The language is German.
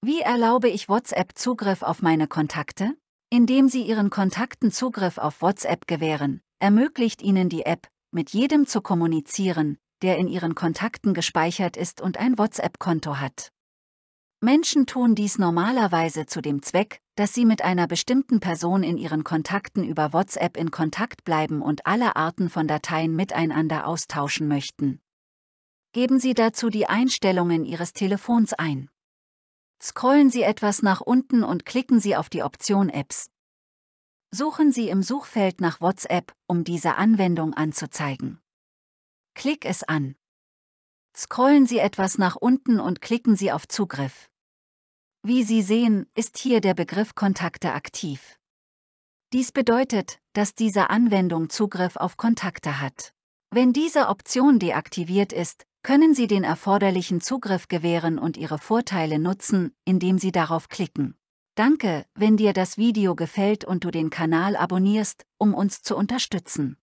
Wie erlaube ich WhatsApp Zugriff auf meine Kontakte? Indem Sie Ihren Kontakten Zugriff auf WhatsApp gewähren, ermöglicht Ihnen die App, mit jedem zu kommunizieren, der in Ihren Kontakten gespeichert ist und ein WhatsApp-Konto hat. Menschen tun dies normalerweise zu dem Zweck, dass sie mit einer bestimmten Person in ihren Kontakten über WhatsApp in Kontakt bleiben und alle Arten von Dateien miteinander austauschen möchten. Geben Sie dazu die Einstellungen Ihres Telefons ein. Scrollen Sie etwas nach unten und klicken Sie auf die Option Apps. Suchen Sie im Suchfeld nach WhatsApp, um diese Anwendung anzuzeigen. Klick es an. Scrollen Sie etwas nach unten und klicken Sie auf Zugriff. Wie Sie sehen, ist hier der Begriff Kontakte aktiv. Dies bedeutet, dass diese Anwendung Zugriff auf Kontakte hat. Wenn diese Option deaktiviert ist, können Sie den erforderlichen Zugriff gewähren und Ihre Vorteile nutzen, indem Sie darauf klicken. Danke, wenn dir das Video gefällt und du den Kanal abonnierst, um uns zu unterstützen.